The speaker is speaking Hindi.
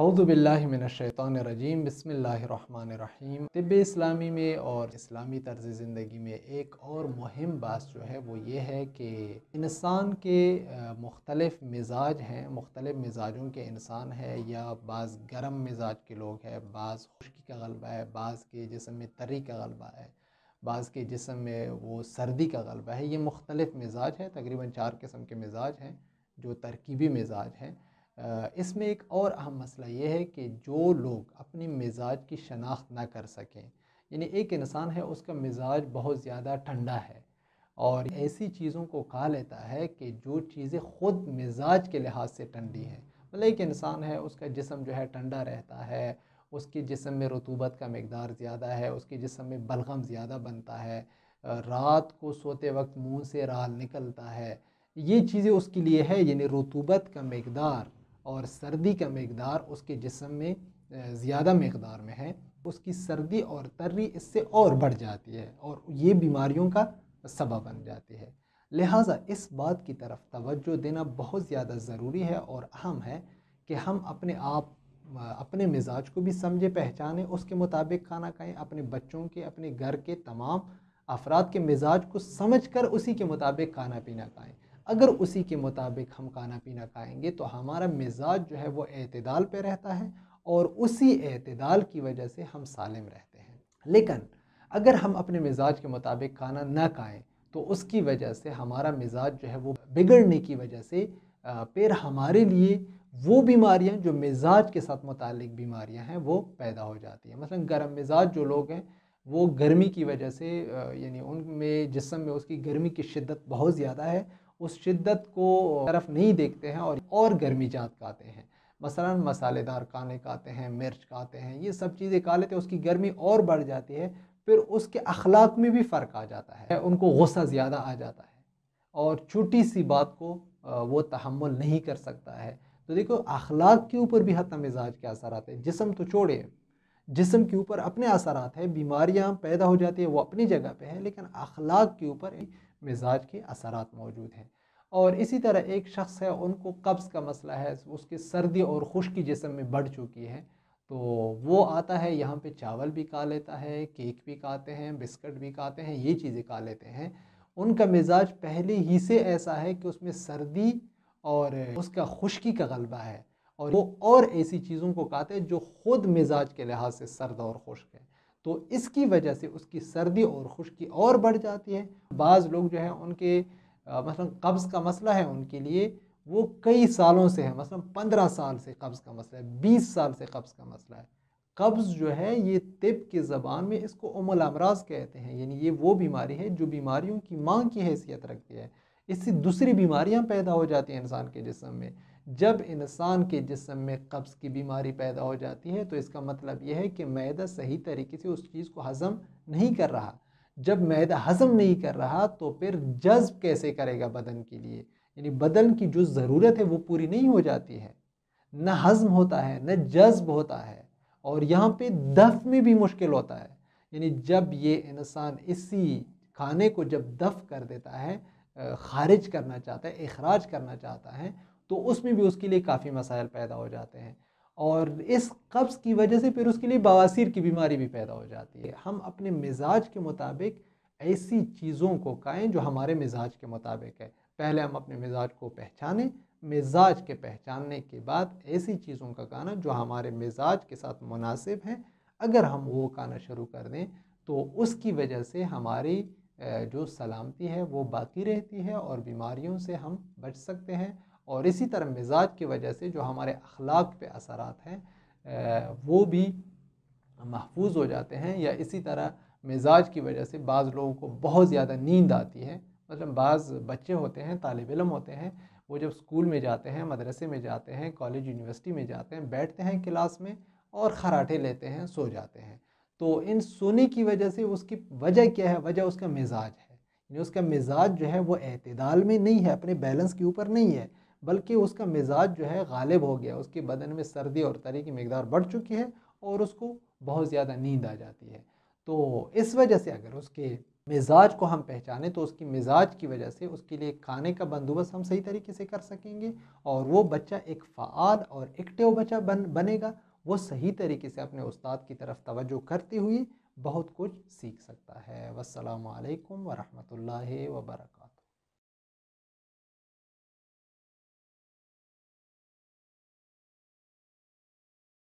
अउदबिल्लिमिनशैतरजीम बसमीम तिब इस्लामी में और इस्लामी तर्ज ज़िंदगी में एक और मुहिम बात जो है वो ये है कि इंसान के मुख्तलफ़ मिजाज हैं मुख्तलिफ़ मिजाजों के इंसान है या बाज़ गर्म मिजाज के लोग हैं बाज़ खुश्की का गलबा है बाज़ के जिसम में तरी का गलबा है बाज़ के जिसम में वो सर्दी का गलबा है ये मुख्तलिफ़ मिजाज है तकरीबन चार किस्म के मिजाज हैं जो तरकीबी मिजाज हैं इसमें एक और अहम मसला ये है कि जो लोग अपने मिजाज की शनाख्त ना कर सकें यानी एक इंसान है उसका मिजाज बहुत ज़्यादा ठंडा है और ऐसी चीज़ों को खा लेता है कि जो चीज़ें ख़ुद मिजाज के लिहाज से ठंडी हैं मतलब एक इंसान है उसका जिसम जो है ठंडा रहता है उसके जिसम में रतूबत का मकदार ज़्यादा है उसके जिसम में बलगम ज़्यादा बनता है रात को सोते वक्त मुंह से राल निकलता है ये चीज़ें उसके लिए है यानी रतूबत का मकदार और सर्दी का मकदार उसके जिसम में ज़्यादा मकदार में है उसकी सर्दी और तर्री इससे और बढ़ जाती है और ये बीमारियों का सबब बन जाती है लिहाजा इस बात की तरफ तवज्जो देना बहुत ज़्यादा ज़रूरी है और अहम है कि हम अपने आप अपने मिजाज को भी समझें पहचानें उसके मुताबिक खाना खाएँ अपने बच्चों के अपने घर के तमाम अफराद के मिजाज को समझ कर उसी के मुताबिक खाना पीना खाएँ अगर उसी के मुताबिक हम खाना पीना खाएंगे तो हमारा मिजाज जो है वो अतदाल पे रहता है और उसी अतदाल की वजह से हम सालिम रहते हैं लेकिन अगर हम अपने मिजाज के मुताबिक खाना ना खाएँ तो उसकी वजह से हमारा मिजाज जो है वो बिगड़ने की वजह से फिर हमारे लिए वो बीमारियाँ जो मिजाज के साथ मुतल बीमारियाँ हैं वो पैदा हो जाती हैं मसलन गर्म मिजाज जो लोग हैं वो गर्मी की वजह से यानी उनमें जिसम में उसकी गर्मी की शिद्दत बहुत ज़्यादा है उस शिद्दत को तरफ नहीं देखते हैं और और गर्मी जात खाते हैं मसला मसालेदार खाने खाते हैं मिर्च खाते हैं ये सब चीज़ें खा लेते हैं उसकी गर्मी और बढ़ जाती है फिर उसके अखलाक में भी फ़र्क आ जाता है उनको गुस्सा ज़्यादा आ जाता है और छोटी सी बात को वो तहमल नहीं कर सकता है तो देखो अखलाक के ऊपर भी हतम मिजाज के असर आते हैं जिसम तो छोड़े जिसम के ऊपर अपने असर आते हैं बीमारियाँ पैदा हो जाती है वो अपनी जगह पर है लेकिन अखलाक के ऊपर मिजाज के असर मौजूद हैं और इसी तरह एक शख्स है उनको कब्ज़ का मसला है उसकी सर्दी और खुश्की जिसम में बढ़ चुकी है तो वो आता है यहाँ पे चावल भी खा लेता है केक भी खाते हैं बिस्किट भी खाते हैं ये चीज़ें खा लेते हैं उनका मिजाज पहले ही से ऐसा है कि उसमें सर्दी और उसका खुश्की का गलबा है और वो और ऐसी चीज़ों को खाते हैं जो ख़ुद मिजाज के लिहाज से सर्द और खुश्क है तो इसकी वजह से उसकी सर्दी और खुश्की और बढ़ जाती है बाज़ लोग जो हैं उनके मसलन कब्ज़ का मसला है उनके लिए वो कई सालों से है मसलन पंद्रह साल से कब्ज़ का मसला है बीस साल से कब्ज़ का मसला है कब्ज़ जो है ये तिब की ज़बान में इसको उमल अमराज कहते हैं यानी ये वो बीमारी है जो बीमारियों की मांग की हैसियत रखती है इससे दूसरी बीमारियाँ पैदा हो जाती हैं इंसान के जिसम में जब इंसान के जिसम में कब्ज़ की बीमारी पैदा हो जाती है तो इसका मतलब यह है कि मैदा सही तरीके से उस चीज़ को हज़म नहीं कर रहा जब मैदा हज़म नहीं कर रहा तो फिर जज्ब कैसे करेगा बदन के लिए यानी बदन की जो ज़रूरत है वो पूरी नहीं हो जाती है न हज़म होता है न जज्ब होता है और यहाँ पे दफ़ में भी मुश्किल होता है यानी जब ये इंसान इसी खाने को जब दफ़ कर देता है खारिज करना चाहता है अखराज करना चाहता है तो उसमें भी उसके लिए काफ़ी मसाइल पैदा हो जाते हैं और इस कब्ज़ की वजह से फिर उसके लिए बवासीर की बीमारी भी पैदा हो जाती है हम अपने मिजाज के मुताबिक ऐसी चीज़ों को खाएँ जो हमारे मिजाज के मुताबिक है पहले हम अपने मिजाज को पहचानें मिजाज के पहचानने के बाद ऐसी चीज़ों का खाना जो हमारे मिजाज के साथ मुनासिब हैं अगर हम वो खाना शुरू कर दें तो उसकी वजह से हमारी जो सलामती है वो बाकी रहती है और बीमारियों से हम बच सकते हैं और इसी तरह मिजाज की वजह से जो हमारे अखलाक पे असरात हैं वो भी महफूज हो जाते हैं या इसी तरह मिजाज की वजह से बाज़ लोगों को बहुत ज़्यादा नींद आती है मतलब बाज़ बच्चे होते हैं तालब इलम होते हैं वो जब स्कूल में जाते हैं मदरसे में जाते हैं कॉलेज यूनिवर्सिटी में जाते हैं बैठते हैं क्लास में और खराटे लेते हैं सो जाते हैं तो इन सोने की वजह से उसकी वजह क्या है वजह उसका मिजाज है उसका मिजाज जो है वो अतदाल में नहीं है अपने बैलेंस के ऊपर नहीं है बल्कि उसका मिजाज जो है गालिब हो गया उसके बदन में सर्दी और तरी की मकदार बढ़ चुकी है और उसको बहुत ज़्यादा नींद आ जाती है तो इस वजह से अगर उसके मिजाज को हम पहचाने तो उसकी मिजाज की वजह से उसके लिए खाने का बंदोबस्त हम सही तरीके से कर सकेंगे और वो बच्चा एक फ़ाल और एक्टिव बच्चा बन बनेगा वो सही तरीके से अपने उस्ताद की तरफ तवज्जो करते हुए बहुत कुछ सीख सकता है वालकम वरहमल वर्का